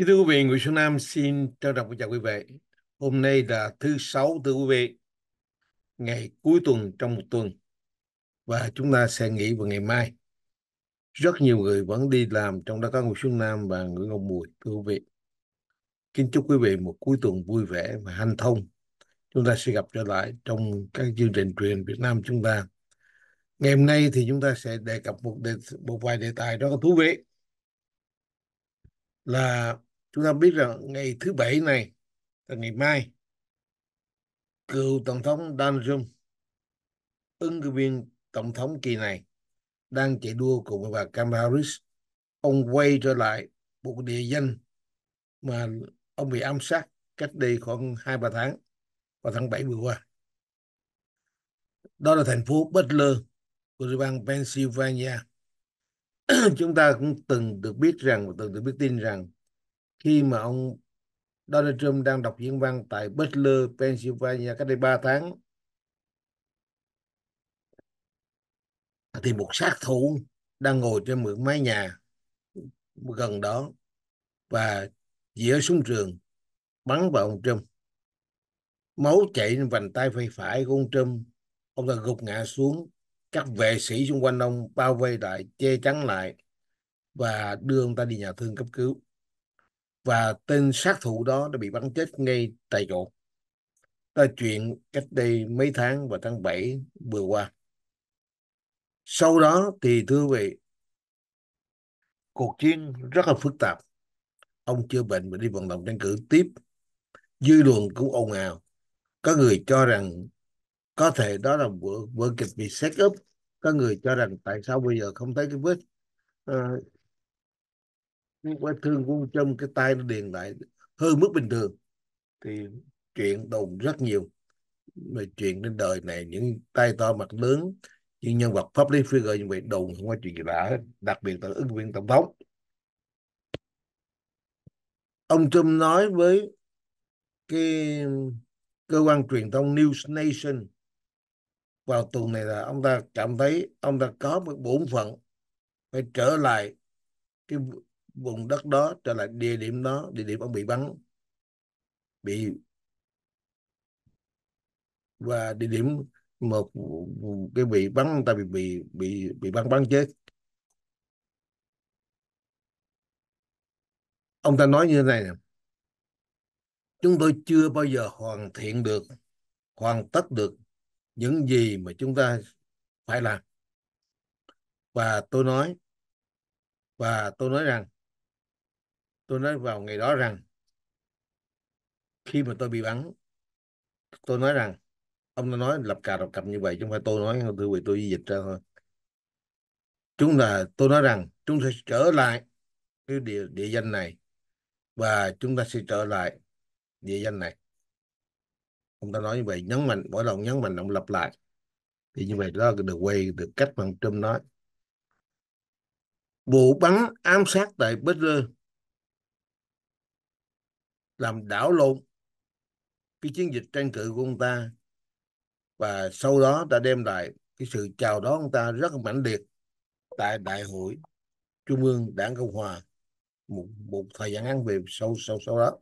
Kính thưa quý vị, Nguyễn Xuân Nam xin trân trọng chào quý vị. Hôm nay là thứ sáu thưa quý vị, ngày cuối tuần trong một tuần và chúng ta sẽ nghỉ vào ngày mai. Rất nhiều người vẫn đi làm trong đó có Nguyễn Xuân Nam và Nguyễn Ngọc Mùi thưa quý vị. Kính chúc quý vị một cuối tuần vui vẻ và hanh thông. Chúng ta sẽ gặp trở lại trong các chương trình truyền Việt Nam chúng ta. Ngày hôm nay thì chúng ta sẽ đề cập một, đề, một vài đề tài rất là thú vị là chúng ta biết rằng ngày thứ bảy này là ngày mai cựu tổng thống Donald Trump ứng cử viên tổng thống kỳ này đang chạy đua cùng với bà Kamala Harris ông quay trở lại một địa danh mà ông bị ám sát cách đây khoảng hai ba tháng vào tháng 7 vừa qua đó là thành phố Butler của bang Pennsylvania chúng ta cũng từng được biết rằng từng được biết tin rằng khi mà ông Donald Trump đang đọc diễn văn tại Butler, Pennsylvania cách đây 3 tháng thì một sát thủ đang ngồi trên mượn mái nhà gần đó và dĩa súng trường bắn vào ông Trump máu chảy lên vành tay phải phải của ông Trump ông ta gục ngã xuống các vệ sĩ xung quanh ông bao vây lại che chắn lại và đưa ông ta đi nhà thương cấp cứu và tên sát thủ đó đã bị bắn chết ngay tại chỗ. Đó chuyện cách đây mấy tháng vào tháng 7 vừa qua. Sau đó thì thưa quý vị, cuộc chiến rất là phức tạp. Ông chưa bệnh mà đi vận động tranh cử tiếp. Dư luận cũng ồn ào. Có người cho rằng có thể đó là vở, kịch bị set up. Có người cho rằng tại sao bây giờ không thấy cái vết ờ, vết thương của ông Trump cái tay nó điền lại hơi mức bình thường thì chuyện đồn rất nhiều về chuyện trên đời này những tay to mặt lớn những nhân vật pháp lý figure như vậy đồn không có chuyện gì lạ hết đặc biệt là ứng viên tổng thống ông Trump nói với cái cơ quan truyền thông News Nation vào tuần này là ông ta cảm thấy ông ta có một bổn phận phải trở lại cái vùng đất đó trở lại địa điểm đó địa điểm ông bị bắn bị và địa điểm một cái bị bắn người ta bị bị bị bị bắn bắn chết ông ta nói như thế này chúng tôi chưa bao giờ hoàn thiện được hoàn tất được những gì mà chúng ta phải làm và tôi nói và tôi nói rằng tôi nói vào ngày đó rằng khi mà tôi bị bắn tôi nói rằng ông đã nói lập cà lập cặp như vậy chứ không phải tôi nói tôi vì tôi di dịch ra thôi chúng là tôi nói rằng chúng sẽ trở lại cái địa địa danh này và chúng ta sẽ trở lại địa danh này ông ta nói như vậy nhấn mạnh mỗi lần nhấn mạnh ông lặp lại thì như vậy đó được quay được cách mà ông Trump nói vụ bắn ám sát tại Bết Rơ làm đảo lộn cái chiến dịch tranh cử của ông ta và sau đó ta đem lại cái sự chào đón ông ta rất mãnh liệt tại đại hội trung ương đảng cộng hòa một một thời gian ngắn về sau sau sau đó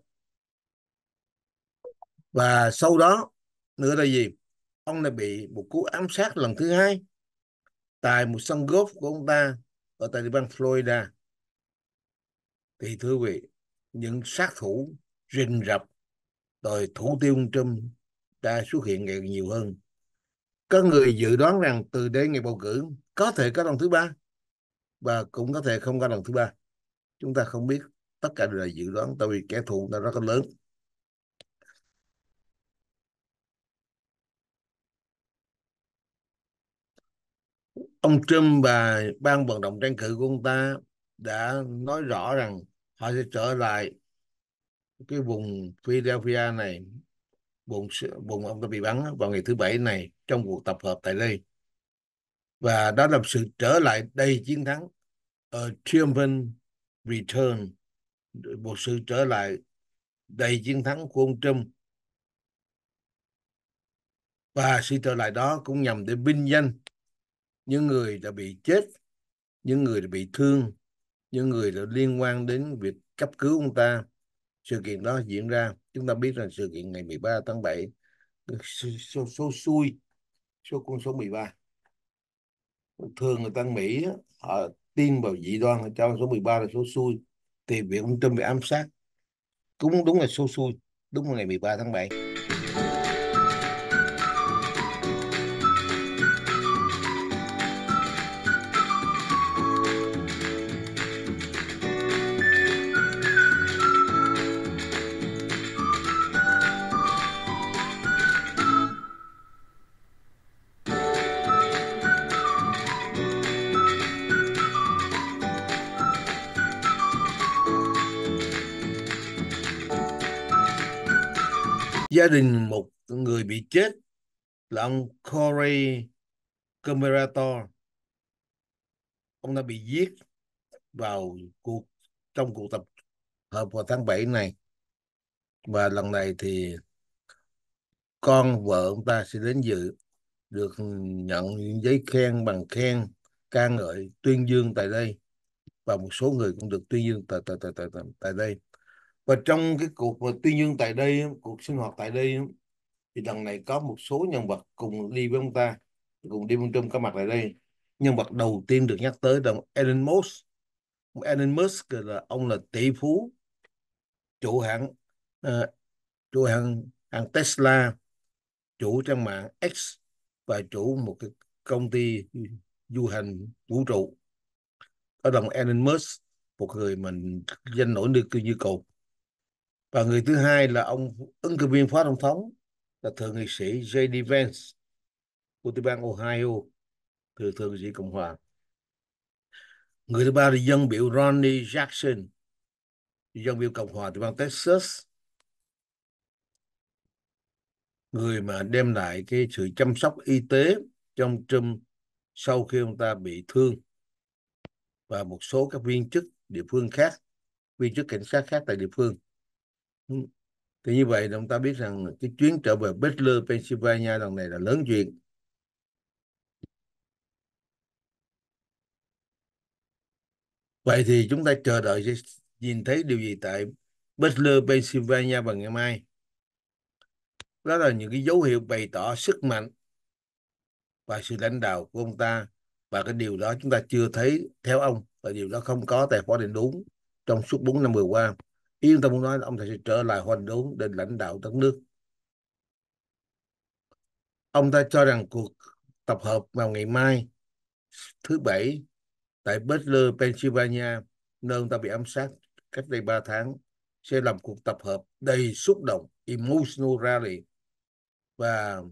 và sau đó nữa là gì ông này bị một cú ám sát lần thứ hai tại một sân golf của ông ta ở tại địa bang Florida thì thưa quý vị những sát thủ rình rập rồi thủ tiêu ông Trump đã xuất hiện ngày nhiều hơn. Có người dự đoán rằng từ đây ngày bầu cử có thể có lần thứ ba và cũng có thể không có lần thứ ba. Chúng ta không biết tất cả đều là dự đoán tại vì kẻ thù ta rất là lớn. Ông Trump và ban vận động tranh cử của ông ta đã nói rõ rằng họ sẽ trở lại cái vùng Philadelphia này vùng vùng ông ta bị bắn vào ngày thứ bảy này trong cuộc tập hợp tại đây và đó là sự trở lại đầy chiến thắng ở triumphant return một sự trở lại đầy chiến thắng của ông Trump và sự trở lại đó cũng nhằm để binh danh những người đã bị chết những người đã bị thương những người đã liên quan đến việc cấp cứu ông ta sự kiện đó diễn ra chúng ta biết rằng sự kiện ngày 13 tháng 7 số, số, số xui số con số 13 thường người ta Mỹ họ tin vào dị đoan họ cho số 13 là số xui thì việc ông Trump bị ám sát cũng đúng là số xui đúng là ngày 13 tháng 7 gia đình một người bị chết là ông Corey Comerator ông đã bị giết vào cuộc trong cuộc tập hợp vào tháng 7 này và lần này thì con vợ ông ta sẽ đến dự được nhận giấy khen bằng khen ca ngợi tuyên dương tại đây và một số người cũng được tuyên dương tại tại tại tại, tại đây và trong cái cuộc mà tuy nhiên tại đây cuộc sinh hoạt tại đây thì đằng này có một số nhân vật cùng đi với ông ta cùng đi bên trong có mặt tại đây nhân vật đầu tiên được nhắc tới là Elon Musk Elon Musk là ông là tỷ phú chủ hãng uh, chủ hãng hãng Tesla chủ trang mạng X và chủ một cái công ty du hành vũ trụ có đồng Elon Musk một người mình danh nổi như như cầu và người thứ hai là ông ứng cử viên phó tổng thống là thượng nghị sĩ J.D. Vance của tiểu bang Ohio từ thượng nghị sĩ cộng hòa người thứ ba là dân biểu Ronnie Jackson dân biểu cộng hòa tiểu bang Texas người mà đem lại cái sự chăm sóc y tế trong Trump sau khi ông ta bị thương và một số các viên chức địa phương khác viên chức cảnh sát khác tại địa phương thì như vậy chúng ta biết rằng cái chuyến trở về Butler, Pennsylvania lần này là lớn chuyện vậy thì chúng ta chờ đợi sẽ nhìn thấy điều gì tại Butler, Pennsylvania vào ngày mai đó là những cái dấu hiệu bày tỏ sức mạnh và sự lãnh đạo của ông ta và cái điều đó chúng ta chưa thấy theo ông và điều đó không có tại phó định đúng trong suốt 4 năm vừa qua yên tâm muốn nói là ông thầy sẽ trở lại hoành đốn để lãnh đạo đất nước ông ta cho rằng cuộc tập hợp vào ngày mai thứ bảy tại Butler, Pennsylvania, nơi ông ta bị ám sát cách đây 3 tháng, sẽ làm cuộc tập hợp đầy xúc động, emotional rally. Và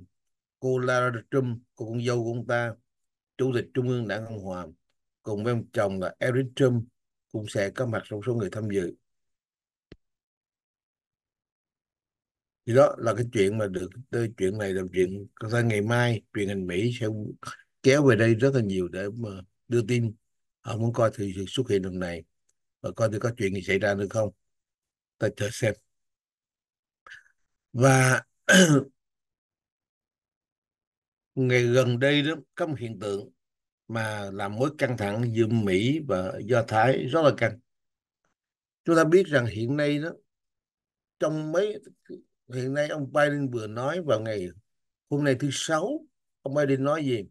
cô Lara Trump, cô con dâu của ông ta, Chủ tịch Trung ương Đảng Cộng Hòa, cùng với ông chồng là Eric Trump, cũng sẽ có mặt trong số người tham dự. thì đó là cái chuyện mà được cái chuyện này là chuyện ra ngày mai truyền hình Mỹ sẽ kéo về đây rất là nhiều để mà đưa tin họ muốn coi thì xuất hiện lần này và coi thì có chuyện gì xảy ra được không ta chờ xem và ngày gần đây đó có một hiện tượng mà làm mối căng thẳng giữa Mỹ và Do Thái rất là căng chúng ta biết rằng hiện nay đó trong mấy hiện nay ông Biden vừa nói vào ngày hôm nay thứ sáu ông Biden nói gì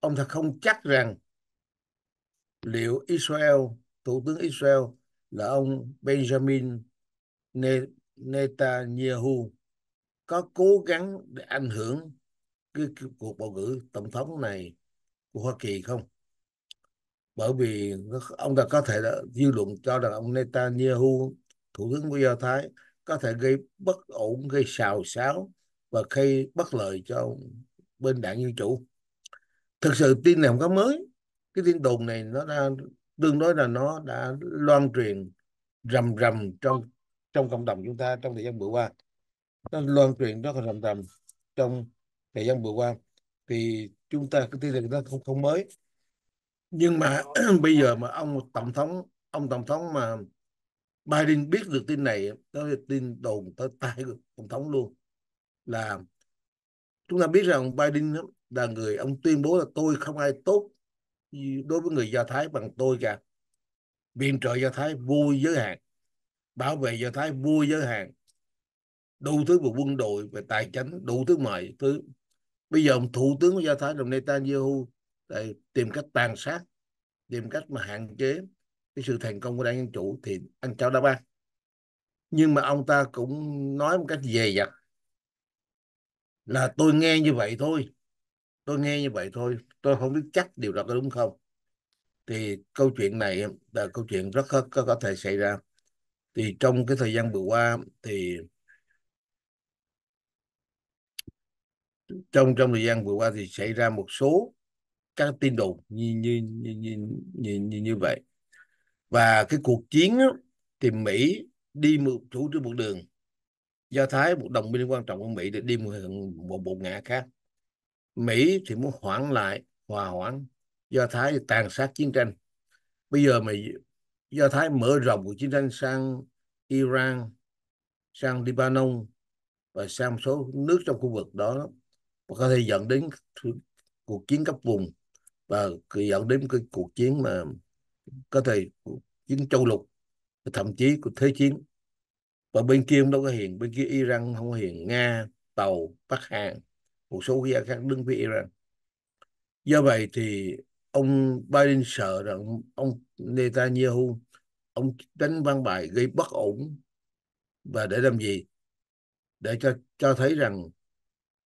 ông thật không chắc rằng liệu Israel thủ tướng Israel là ông Benjamin Netanyahu có cố gắng để ảnh hưởng cái, cuộc bầu cử tổng thống này của Hoa Kỳ không bởi vì ông ta có thể là dư luận cho rằng ông Netanyahu thủ tướng của Do Thái có thể gây bất ổn gây xào xáo và gây bất lợi cho bên đảng dân chủ thực sự tin này không có mới cái tin đồn này nó đã tương đối là nó đã loan truyền rầm rầm trong trong cộng đồng chúng ta trong thời gian vừa qua nó loan truyền rất là rầm rầm trong thời gian vừa qua thì chúng ta cái tin này nó không không mới nhưng mà bây giờ mà ông tổng thống ông tổng thống mà Biden biết được tin này nó tin đồn tới tai của tổng thống luôn là chúng ta biết rằng Biden là người ông tuyên bố là tôi không ai tốt đối với người Do Thái bằng tôi cả viện trợ Do Thái vô giới hạn bảo vệ Do Thái vô giới hạn đủ thứ về quân đội về tài chính đủ thứ mọi thứ bây giờ ông thủ tướng của Do Thái là Netanyahu tìm cách tàn sát tìm cách mà hạn chế cái sự thành công của đảng dân chủ thì anh cháo đáp an nhưng mà ông ta cũng nói một cách dè dặt là tôi nghe như vậy thôi tôi nghe như vậy thôi tôi không biết chắc điều đó có đúng không thì câu chuyện này là câu chuyện rất có, có, có thể xảy ra thì trong cái thời gian vừa qua thì trong trong thời gian vừa qua thì xảy ra một số các tin đồn như như như như như, như vậy và cái cuộc chiến đó, thì Mỹ đi một chủ trương một đường Do Thái một đồng minh quan trọng của Mỹ để đi một, một bộ ngã khác Mỹ thì muốn hoãn lại hòa hoãn Do Thái thì tàn sát chiến tranh bây giờ mà Do Thái mở rộng cuộc chiến tranh sang Iran sang Lebanon và sang một số nước trong khu vực đó và có thể dẫn đến cuộc chiến cấp vùng và dẫn đến cái cuộc chiến mà có thể chiến châu lục thậm chí của thế chiến và bên kia không đâu có hiền bên kia Iran không có hiền Nga Tàu Bắc Hàn một số quốc gia khác đứng với Iran do vậy thì ông Biden sợ rằng ông Netanyahu ông đánh văn bài gây bất ổn và để làm gì để cho cho thấy rằng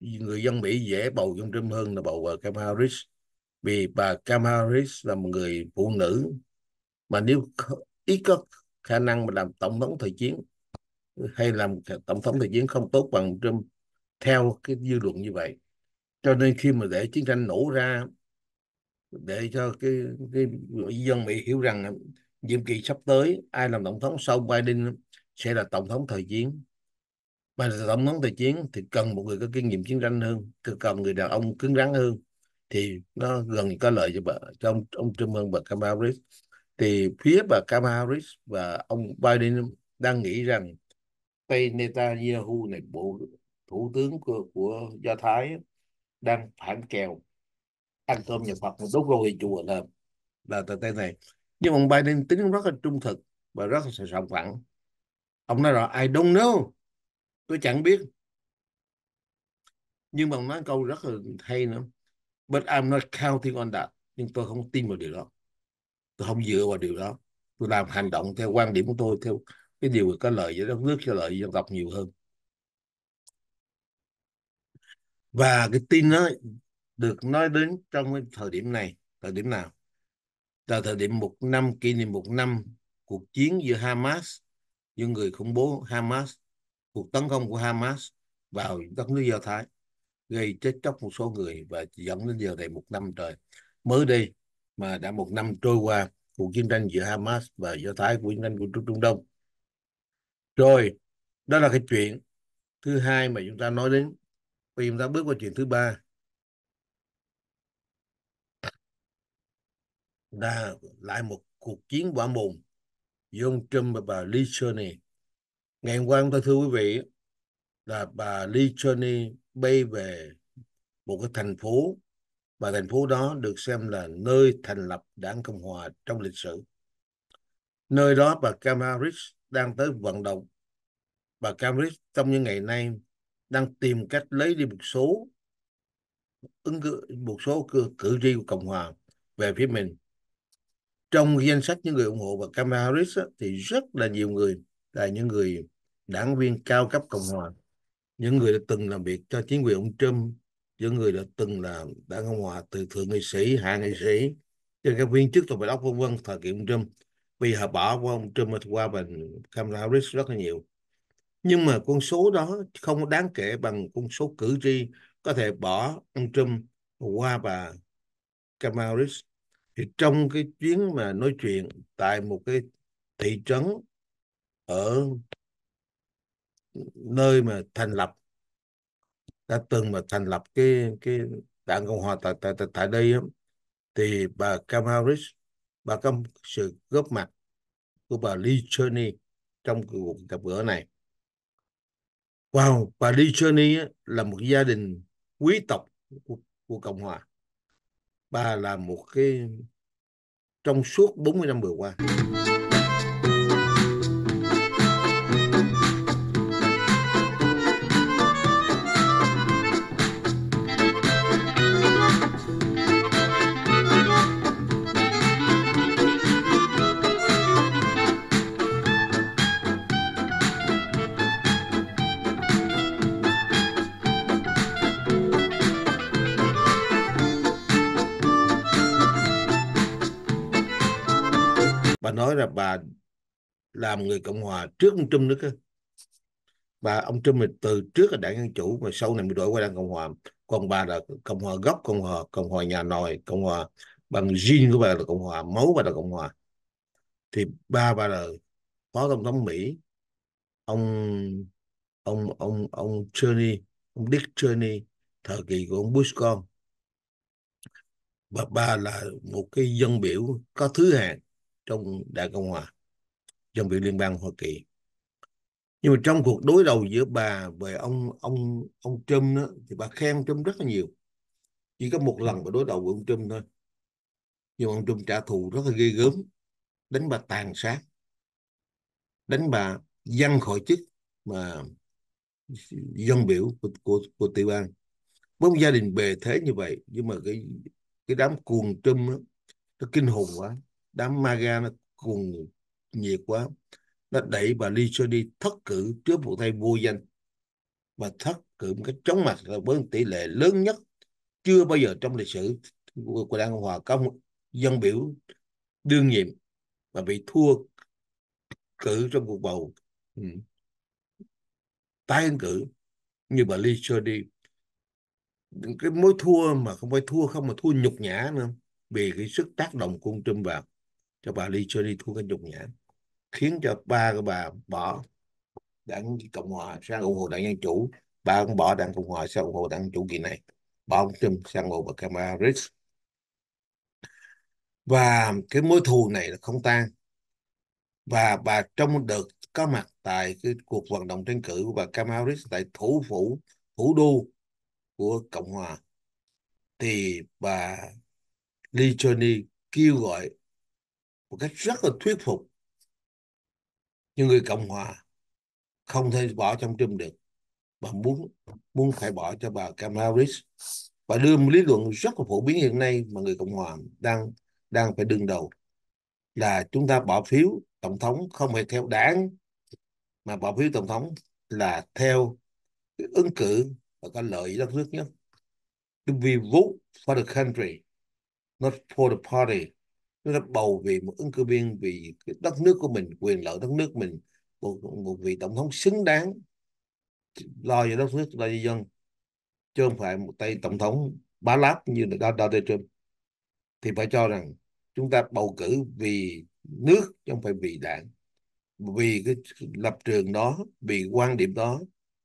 người dân Mỹ dễ bầu trong Trump hơn là bầu Kamala Harris vì bà Kamala Harris là một người phụ nữ mà nếu ít có khả năng mà làm tổng thống thời chiến hay làm tổng thống thời chiến không tốt bằng Trump theo cái dư luận như vậy cho nên khi mà để chiến tranh nổ ra để cho cái, cái dân Mỹ hiểu rằng nhiệm kỳ sắp tới ai làm tổng thống sau Biden sẽ là tổng thống thời chiến mà là tổng thống thời chiến thì cần một người có kinh nghiệm chiến tranh hơn cần người đàn ông cứng rắn hơn thì nó gần có lợi cho bà, cho ông, ông Trump hơn bà Kamala Harris thì phía bà Kamala Harris và ông Biden đang nghĩ rằng Tay Netanyahu này bộ thủ tướng của, của Do Thái đang phản kèo ăn cơm nhà Phật đốt rồi chùa làm là tờ tên này nhưng ông Biden tính rất là trung thực và rất là sòng phẳng ông nói rồi I don't know tôi chẳng biết nhưng mà ông nói câu rất là hay nữa but I'm not counting on that nhưng tôi không tin vào điều đó tôi không dựa vào điều đó tôi làm hành động theo quan điểm của tôi theo cái điều có lợi cho đất nước cho lợi dân tộc nhiều hơn và cái tin đó được nói đến trong cái thời điểm này thời điểm nào là thời điểm một năm kỷ niệm một năm cuộc chiến giữa Hamas giữa người khủng bố Hamas cuộc tấn công của Hamas vào đất nước Do Thái gây chết chóc một số người và dẫn đến giờ này một năm trời mới đây mà đã một năm trôi qua cuộc chiến tranh giữa Hamas và Do Thái của chiến tranh của Trung Đông rồi đó là cái chuyện thứ hai mà chúng ta nói đến bây chúng ta bước vào chuyện thứ ba là lại một cuộc chiến quả mồm giữa ông Trump và bà Lee Cheney ngày hôm qua chúng ta thưa quý vị là bà Lee Cheney bay về một cái thành phố và thành phố đó được xem là nơi thành lập đảng Cộng Hòa trong lịch sử. Nơi đó bà Cambridge đang tới vận động. Bà Cambridge trong những ngày nay đang tìm cách lấy đi một số ứng cử, một số cử, cử tri của Cộng Hòa về phía mình. Trong danh sách những người ủng hộ bà Kamala thì rất là nhiều người là những người đảng viên cao cấp Cộng Hòa, những người đã từng làm việc cho chính quyền ông Trump giữa người đã từng là đảng Cộng Hòa từ thượng nghị sĩ, hạ nghị sĩ cho các viên chức tòa bạch ốc vân vân thời kỳ ông Trump vì họ bỏ qua ông Trump qua bằng Kamala Harris rất là nhiều nhưng mà con số đó không đáng kể bằng con số cử tri có thể bỏ ông Trump qua bà Kamala Harris thì trong cái chuyến mà nói chuyện tại một cái thị trấn ở nơi mà thành lập đã từng mà thành lập cái cái đảng cộng hòa tại tại tại, tại đây thì bà Kamala Harris bà có sự góp mặt của bà Lee Cheney trong cuộc gặp gỡ này. Wow, bà Lee Cheney á là một gia đình quý tộc của, của Cộng hòa. Bà là một cái trong suốt 40 năm vừa qua. nói là bà làm người cộng hòa trước ông trump nữa cơ bà ông trump mình từ trước là đảng dân chủ mà sau này mới đổi qua đảng cộng hòa còn bà là cộng hòa gốc cộng hòa cộng hòa nhà nòi cộng hòa bằng gene của bà là cộng hòa máu bà là cộng hòa thì ba bà là phó tổng thống mỹ ông ông ông ông Cheney ông Dick Cheney thời kỳ của ông Bush con bà ba là một cái dân biểu có thứ hạng trong Đại Cộng Hòa trong việc liên bang Hoa Kỳ nhưng mà trong cuộc đối đầu giữa bà về ông ông ông Trump đó, thì bà khen Trump rất là nhiều chỉ có một lần bà đối đầu với ông Trump thôi nhưng ông Trump trả thù rất là ghê gớm đánh bà tàn sát đánh bà dân khỏi chức mà dân biểu của của, của tiểu bang với một gia đình bề thế như vậy nhưng mà cái cái đám cuồng Trump đó, nó kinh hồn quá đám maga nó cuồng nhiệt quá nó đẩy bà đi cho đi thất cử trước một tay vô danh và thất cử một cái chóng mặt là với tỷ lệ lớn nhất chưa bao giờ trong lịch sử của đảng cộng hòa có một dân biểu đương nhiệm và bị thua cử trong cuộc bầu ừ. tái ứng cử như bà Lee đi. cái mối thua mà không phải thua không mà thua nhục nhã nữa vì cái sức tác động của ông Trump vào cho bà Lee Choi thua cái nhục nhã khiến cho ba của bà bỏ đảng cộng hòa sang ủng hộ đảng dân chủ ba cũng bỏ đảng cộng hòa sang ủng hộ đảng chủ kỳ này bỏ ông Trump sang ủng hộ Kamala Harris và cái mối thù này là không tan và bà trong đợt có mặt tại cái cuộc vận động tranh cử của bà Kamala Harris tại thủ phủ thủ đô của Cộng hòa thì bà Lee Choney kêu gọi một cách rất là thuyết phục nhưng người cộng hòa không thể bỏ trong trùm được mà muốn muốn phải bỏ cho bà Kamala Harris và đưa một lý luận rất là phổ biến hiện nay mà người cộng hòa đang đang phải đương đầu là chúng ta bỏ phiếu tổng thống không hề theo đảng mà bỏ phiếu tổng thống là theo cái ứng cử và có lợi đất nước nhất. We vote for the country, not for the party chúng ta bầu vì một ứng cử viên vì cái đất nước của mình quyền lợi đất nước mình một, một vị tổng thống xứng đáng lo cho đất nước lo cho dân chứ không phải một tay tổng thống bá láp như là Donald Trump thì phải cho rằng chúng ta bầu cử vì nước chứ không phải vì đảng vì cái lập trường đó vì quan điểm đó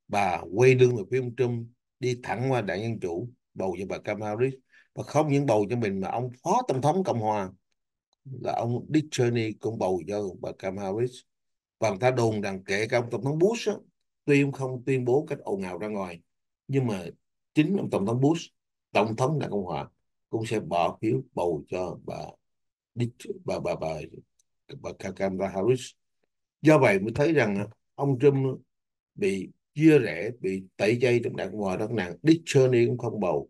bà quay lưng về phía ông Trump đi thẳng qua đảng Dân Chủ bầu cho bà Kamala Harris và không những bầu cho mình mà ông phó tổng thống Cộng hòa là ông Dick Cheney cũng bầu cho bà Kamala Harris và người ta đồn rằng kể cả ông tổng thống Bush tuy ông không tuyên bố cách ồn ào ra ngoài nhưng mà chính ông tổng thống Bush tổng thống đảng cộng hòa cũng sẽ bỏ phiếu bầu cho bà Dick, bà bà bà bà Kamala Harris do vậy mới thấy rằng ông Trump bị chia rẽ bị tẩy chay trong đảng cộng hòa rất nặng Dick Cheney cũng không bầu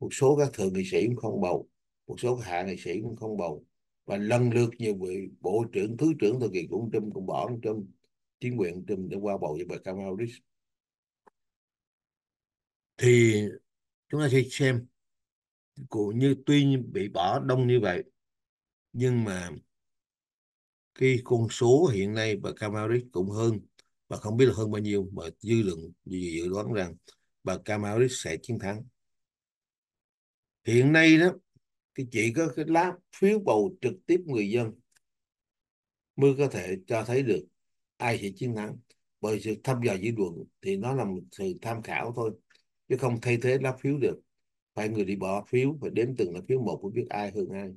một số các thượng nghị sĩ cũng không bầu một số các hạ nghị sĩ cũng không bầu và lần lượt nhiều vị bộ trưởng thứ trưởng thời kỳ của ông Trump cũng bỏ ông Trump chính quyền Trump để qua bầu cho bà Kamala Harris thì chúng ta sẽ xem cũng như tuy bị bỏ đông như vậy nhưng mà cái con số hiện nay bà Kamala Harris cũng hơn và không biết là hơn bao nhiêu mà dư luận dự đoán rằng bà Kamala Harris sẽ chiến thắng hiện nay đó cái chỉ có cái lá phiếu bầu trực tiếp người dân mới có thể cho thấy được ai sẽ chiến thắng bởi sự thăm dò dư luận thì nó là một sự tham khảo thôi chứ không thay thế lá phiếu được phải người đi bỏ phiếu phải đếm từng lá phiếu một mới biết ai hơn ai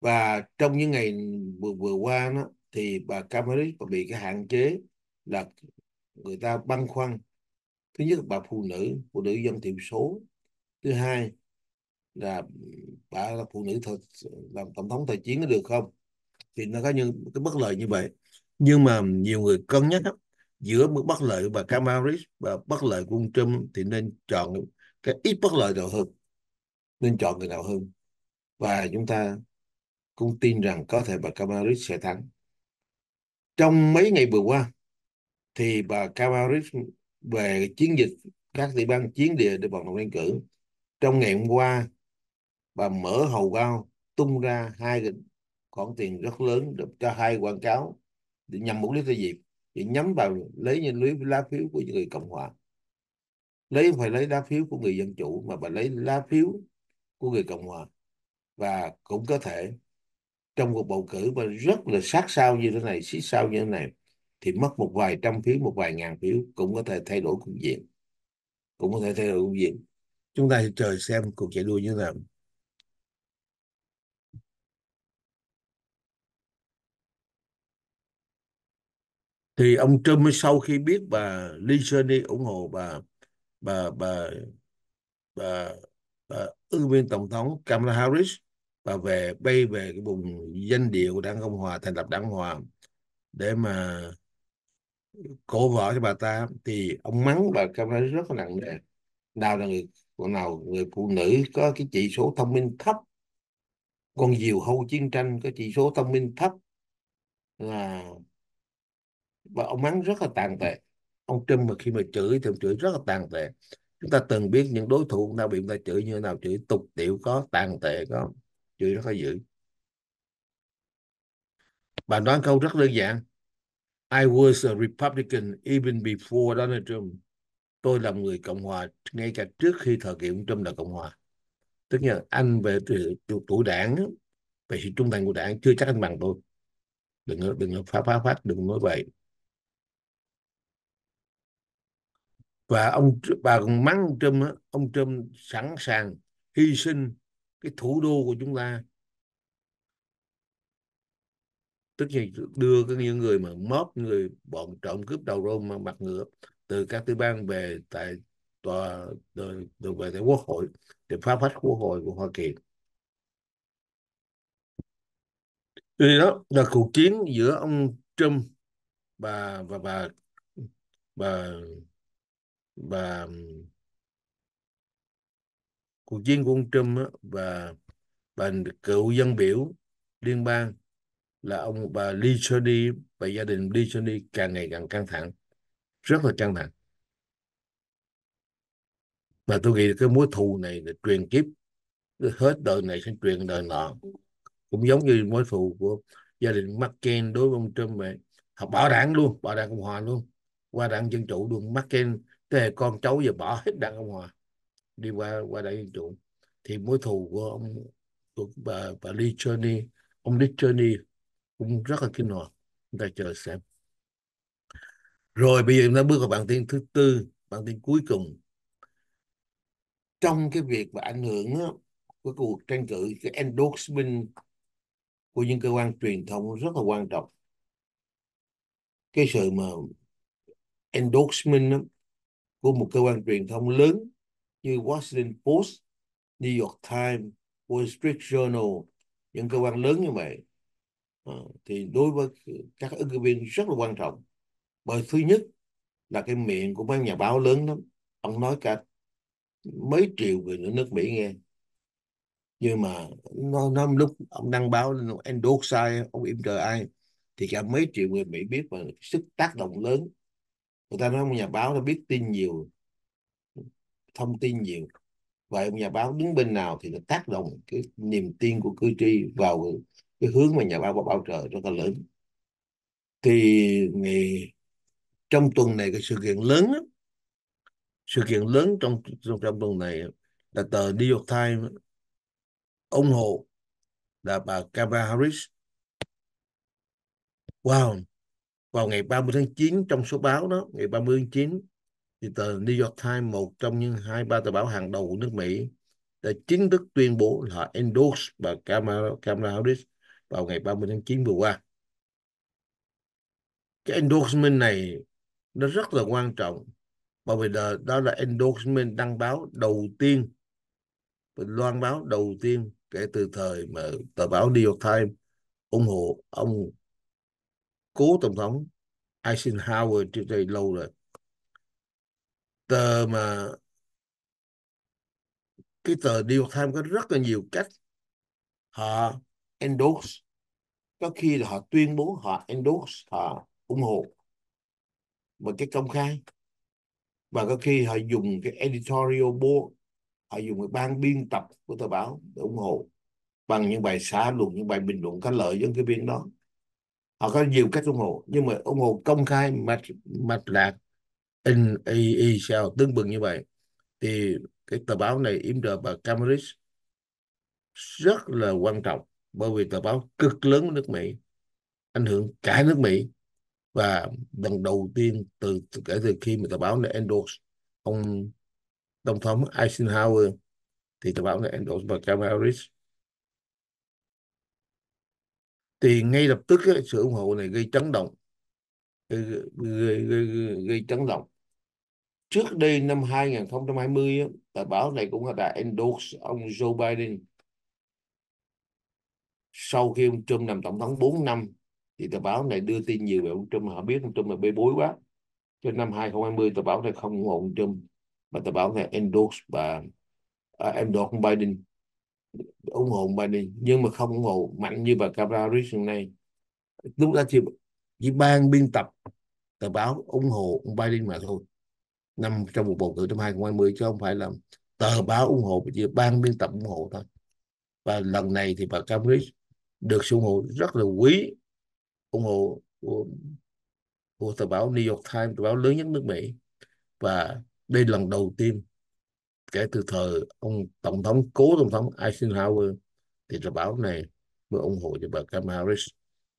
và trong những ngày vừa vừa qua đó thì bà Camarit bị cái hạn chế là người ta băn khoăn thứ nhất bà phụ nữ phụ nữ dân thiểu số thứ hai là bà là phụ nữ thật làm tổng thống thời chiến nó được không thì nó có những cái bất lợi như vậy nhưng mà nhiều người cân nhắc giữa mức bất lợi của bà Kamala Harris và bất lợi của ông Trump thì nên chọn cái ít bất lợi nào hơn nên chọn người nào hơn và chúng ta cũng tin rằng có thể bà Kamala Harris sẽ thắng trong mấy ngày vừa qua thì bà Kamala Harris về chiến dịch các tiểu bang chiến địa để vận động tranh cử trong ngày hôm qua bà mở hầu bao tung ra hai khoản tiền rất lớn được cho hai quảng cáo để nhằm mục đích là gì để nhắm vào lấy những lưới lá phiếu của những người cộng hòa lấy phải lấy lá phiếu của người dân chủ mà bà lấy lá phiếu của người cộng hòa và cũng có thể trong cuộc bầu cử mà rất là sát sao như thế này xí sao như thế này thì mất một vài trăm phiếu một vài ngàn phiếu cũng có thể thay đổi cục diện cũng có thể thay đổi cục diện chúng ta sẽ chờ xem cuộc chạy đua như thế nào thì ông Trump sau khi biết bà Lee Cheney ủng hộ bà bà bà bà, bà ứng viên tổng thống Kamala Harris và về bay về cái vùng danh địa của đảng Cộng hòa thành lập đảng hòa để mà cổ vợ cho bà ta thì ông mắng bà Kamala Harris rất là nặng nề nào là người nào người phụ nữ có cái chỉ số thông minh thấp con diều hậu chiến tranh có chỉ số thông minh thấp là và ông mắng rất là tàn tệ ông Trump mà khi mà chửi thì ông chửi rất là tàn tệ chúng ta từng biết những đối thủ nào bị người ta chửi như thế nào chửi tục tiểu có tàn tệ có chửi rất là dữ bà nói câu rất đơn giản I was a Republican even before Donald Trump tôi là người cộng hòa ngay cả trước khi thời kỳ ông Trump là cộng hòa tức là anh về tuổi tuổi đảng về sự trung thành của đảng chưa chắc anh bằng tôi đừng đừng phá phá phát đừng nói vậy và ông bà còn mắng ông Trump á, ông Trump sẵn sàng hy sinh cái thủ đô của chúng ta tức là đưa cái những người mà móp người bọn trộm cướp đầu rôm mà mặt ngựa từ các tư bang về tại tòa được về tại quốc hội để phá phách quốc hội của Hoa Kỳ Vì đó là cuộc chiến giữa ông Trump và và bà và và cuộc chiến của ông Trump á, và bà cựu dân biểu liên bang là ông bà Lee Chody và gia đình Lee Chody càng ngày càng căng thẳng rất là căng thẳng và tôi nghĩ cái mối thù này là truyền kiếp hết đời này sẽ truyền đời nọ cũng giống như mối thù của gia đình McCain đối với ông Trump vậy họ bảo đảng luôn bảo đảng cộng hòa luôn qua đảng dân chủ luôn McCain thế con cháu giờ bỏ hết đàn ông hòa đi qua qua đây chuộng thì mối thù của ông của bà bà Lee Johnny ông Lee Johnny cũng rất là kinh hoàng chúng ta chờ xem rồi bây giờ chúng ta bước vào bản tin thứ tư bản tin cuối cùng trong cái việc và ảnh hưởng của cuộc tranh cử cái endorsement của những cơ quan truyền thông rất là quan trọng cái sự mà endorsement của một cơ quan truyền thông lớn như Washington Post, New York Times, Wall Street Journal, những cơ quan lớn như vậy à, thì đối với các ứng cử viên rất là quan trọng. Bởi thứ nhất là cái miệng của mấy nhà báo lớn lắm, ông nói cả mấy triệu người ở nước Mỹ nghe. Nhưng mà nó, nó lúc ông đăng báo lên endorse sai, ông im trời ai thì cả mấy triệu người Mỹ biết và sức tác động lớn người ta nói một nhà báo nó biết tin nhiều thông tin nhiều vậy ông nhà báo đứng bên nào thì nó tác động cái niềm tin của cử tri vào cái hướng mà nhà báo bảo trợ rất là lớn thì ngày trong tuần này cái sự kiện lớn sự kiện lớn trong trong, trong tuần này là tờ New York Times ủng hộ là bà Kamala Harris wow vào ngày 30 tháng 9 trong số báo đó ngày 30 tháng 9 thì tờ New York Times một trong những hai ba tờ báo hàng đầu của nước Mỹ đã chính thức tuyên bố là endorse bà Kamala, Harris vào ngày 30 tháng 9 vừa qua cái endorsement này nó rất là quan trọng bởi vì đó là endorsement đăng báo đầu tiên loan báo đầu tiên kể từ thời mà tờ báo New York Times ủng hộ ông cố tổng thống Eisenhower trước đây lâu rồi tờ mà cái tờ New York Times có rất là nhiều cách họ endorse có khi là họ tuyên bố họ endorse họ ủng hộ một cái công khai và có khi họ dùng cái editorial board họ dùng cái ban biên tập của tờ báo để ủng hộ bằng những bài xã luận những bài bình luận có lợi với cái biên đó họ có nhiều cách ủng hộ nhưng mà ủng hộ công khai mạch mạch lạc in y y sao tương bừng như vậy thì cái tờ báo này im và Cambridge rất là quan trọng bởi vì tờ báo cực lớn của nước Mỹ ảnh hưởng cả nước Mỹ và lần đầu tiên từ, từ kể từ khi mà tờ báo này endorse ông tổng thống Eisenhower thì tờ báo này endorse và Cambridge thì ngay lập tức ấy, sự ủng hộ này gây chấn động gây, gây, gây, gây chấn động trước đây năm 2020 ấy, tờ báo này cũng đã endorse ông Joe Biden sau khi ông Trump làm tổng thống 4 năm thì tờ báo này đưa tin nhiều về ông Trump họ biết ông Trump là bê bối quá cho năm 2020 tờ báo này không ủng hộ ông Trump mà tờ báo này endorse bà à, em ông Biden ủng hộ bà đi nhưng mà không ủng hộ mạnh như bà Kamala Harris hiện nay chúng ta chỉ chỉ ban biên tập tờ báo ủng hộ ông Biden mà thôi năm trong một bầu cử năm 2020 chứ không phải là tờ báo ủng hộ chỉ ban biên tập ủng hộ thôi và lần này thì bà Kamala được sự ủng hộ rất là quý ủng hộ của, của tờ báo New York Times tờ báo lớn nhất nước Mỹ và đây là lần đầu tiên kể từ thời ông tổng thống cố tổng thống Eisenhower thì tờ báo này mới ủng hộ cho bà Kamala Harris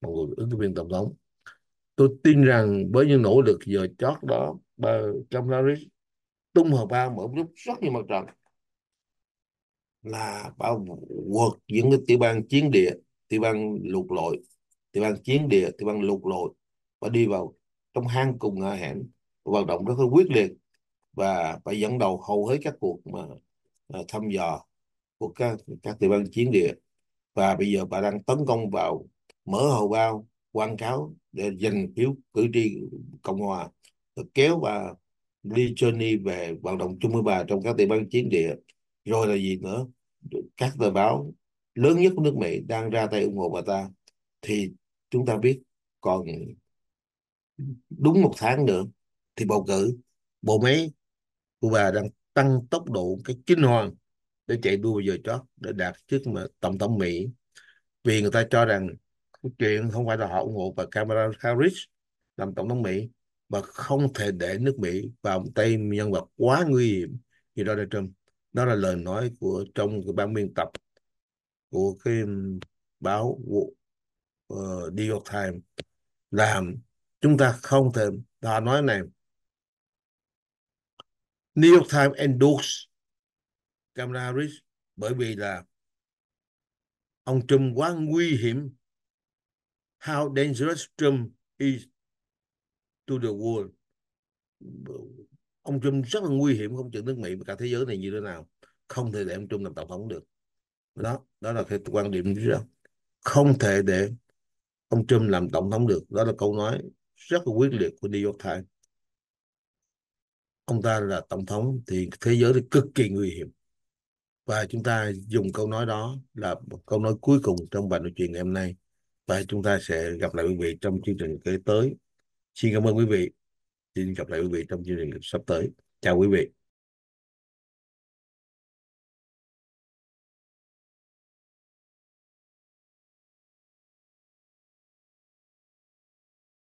một người ứng cử viên tổng thống tôi tin rằng với những nỗ lực giờ chót đó bà Kamala Harris tung hợp ba mở lúc rất nhiều mặt trận là bao vượt những cái tiểu bang chiến địa tiểu bang lục lội tiểu bang chiến địa tiểu bang lục lội và đi vào trong hang cùng ngõ hẻm vận động rất là quyết liệt và phải dẫn đầu hầu hết các cuộc mà à, thăm dò của các các tiểu bang chiến địa và bây giờ bà đang tấn công vào mở hầu bao quảng cáo để giành phiếu cử tri cộng hòa kéo bà Lee Cheney về vận động chung với bà trong các tiểu bang chiến địa rồi là gì nữa các tờ báo lớn nhất của nước Mỹ đang ra tay ủng hộ bà ta thì chúng ta biết còn đúng một tháng nữa thì bầu cử bộ máy Cuba đang tăng tốc độ một cái kinh hoàng để chạy đua giờ chót để đạt trước mà tổng thống Mỹ vì người ta cho rằng chuyện không phải là họ ủng hộ bà Kamala Harris làm tổng thống Mỹ và không thể để nước Mỹ vào tay nhân vật quá nguy hiểm như Donald Trump đó là lời nói của trong cái ban biên tập của cái báo của, uh, ờ, New York Times làm chúng ta không thể họ nói này New York Times endorse Kamala Harris bởi vì là ông Trump quá nguy hiểm how dangerous Trump is to the world ông Trump rất là nguy hiểm không chỉ nước Mỹ mà cả thế giới này như thế nào không thể để ông Trump làm tổng thống được đó đó là cái quan điểm đó không thể để ông Trump làm tổng thống được đó là câu nói rất là quyết liệt của New York Times ông ta là tổng thống thì thế giới thì cực kỳ nguy hiểm và chúng ta dùng câu nói đó là một câu nói cuối cùng trong bài nói chuyện ngày hôm nay và chúng ta sẽ gặp lại quý vị trong chương trình kế tới xin cảm ơn quý vị xin gặp lại quý vị trong chương trình sắp tới chào quý vị